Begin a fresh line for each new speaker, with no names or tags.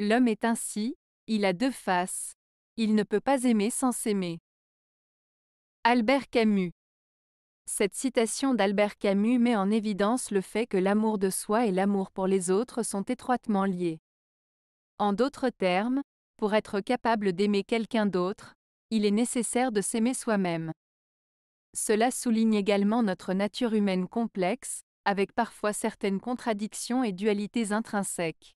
L'homme est ainsi, il a deux faces. Il ne peut pas aimer sans s'aimer. Albert Camus Cette citation d'Albert Camus met en évidence le fait que l'amour de soi et l'amour pour les autres sont étroitement liés. En d'autres termes, pour être capable d'aimer quelqu'un d'autre, il est nécessaire de s'aimer soi-même. Cela souligne également notre nature humaine complexe, avec parfois certaines contradictions et dualités intrinsèques.